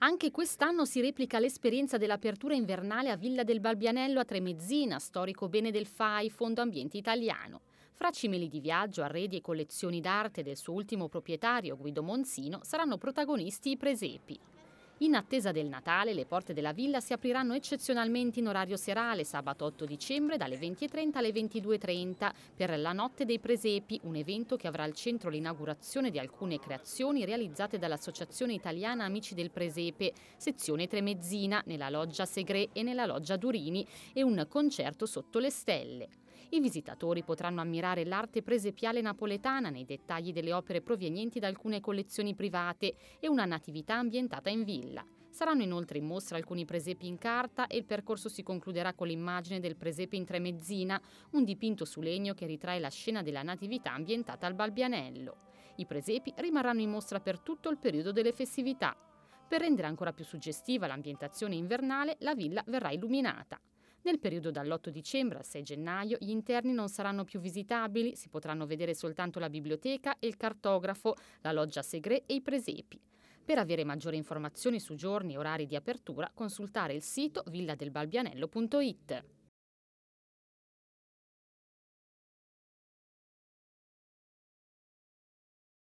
Anche quest'anno si replica l'esperienza dell'apertura invernale a Villa del Balbianello a Tremezzina, storico bene del FAI, Fondo Ambiente Italiano. Fra cimeli di viaggio, arredi e collezioni d'arte del suo ultimo proprietario, Guido Monzino, saranno protagonisti i presepi. In attesa del Natale, le porte della villa si apriranno eccezionalmente in orario serale sabato 8 dicembre dalle 20.30 alle 22.30 per la Notte dei Presepi, un evento che avrà al centro l'inaugurazione di alcune creazioni realizzate dall'Associazione Italiana Amici del Presepe, sezione Tremezzina, nella loggia Segre e nella loggia Durini e un concerto sotto le stelle. I visitatori potranno ammirare l'arte presepiale napoletana nei dettagli delle opere provenienti da alcune collezioni private e una natività ambientata in villa. Saranno inoltre in mostra alcuni presepi in carta e il percorso si concluderà con l'immagine del presepe in tremezzina, un dipinto su legno che ritrae la scena della natività ambientata al Balbianello. I presepi rimarranno in mostra per tutto il periodo delle festività. Per rendere ancora più suggestiva l'ambientazione invernale, la villa verrà illuminata. Nel periodo dall'8 dicembre al 6 gennaio gli interni non saranno più visitabili, si potranno vedere soltanto la biblioteca e il cartografo, la loggia segre e i presepi. Per avere maggiori informazioni su giorni e orari di apertura consultare il sito villadelbalbianello.it.